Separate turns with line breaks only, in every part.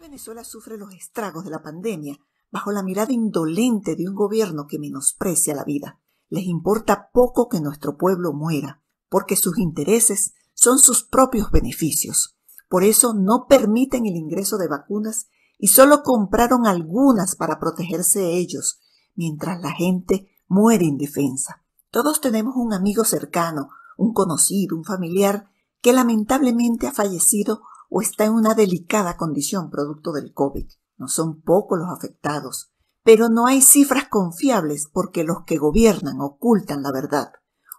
Venezuela sufre los estragos de la pandemia bajo la mirada indolente de un gobierno que menosprecia la vida. Les importa poco que nuestro pueblo muera, porque sus intereses son sus propios beneficios. Por eso no permiten el ingreso de vacunas y solo compraron algunas para protegerse de ellos, mientras la gente muere indefensa. Todos tenemos un amigo cercano, un conocido, un familiar, que lamentablemente ha fallecido o está en una delicada condición producto del COVID. No son pocos los afectados, pero no hay cifras confiables porque los que gobiernan ocultan la verdad.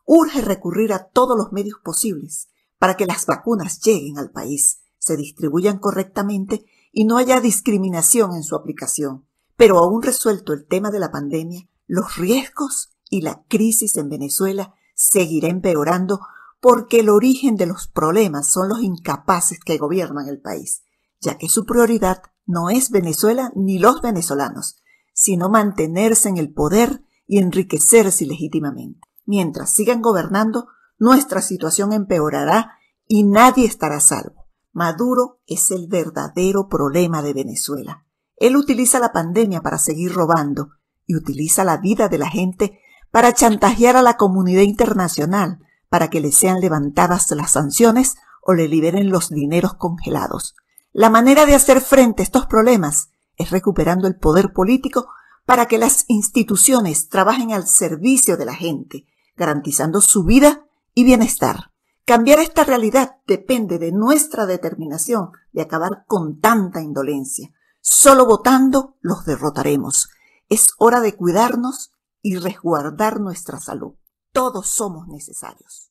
Urge recurrir a todos los medios posibles para que las vacunas lleguen al país, se distribuyan correctamente y no haya discriminación en su aplicación. Pero aún resuelto el tema de la pandemia, los riesgos y la crisis en Venezuela seguirá empeorando porque el origen de los problemas son los incapaces que gobiernan el país, ya que su prioridad no es Venezuela ni los venezolanos, sino mantenerse en el poder y enriquecerse legítimamente. Mientras sigan gobernando, nuestra situación empeorará y nadie estará salvo. Maduro es el verdadero problema de Venezuela. Él utiliza la pandemia para seguir robando y utiliza la vida de la gente para chantajear a la comunidad internacional, para que le sean levantadas las sanciones o le liberen los dineros congelados. La manera de hacer frente a estos problemas es recuperando el poder político para que las instituciones trabajen al servicio de la gente, garantizando su vida y bienestar. Cambiar esta realidad depende de nuestra determinación de acabar con tanta indolencia. Solo votando los derrotaremos. Es hora de cuidarnos y resguardar nuestra salud todos somos necesarios.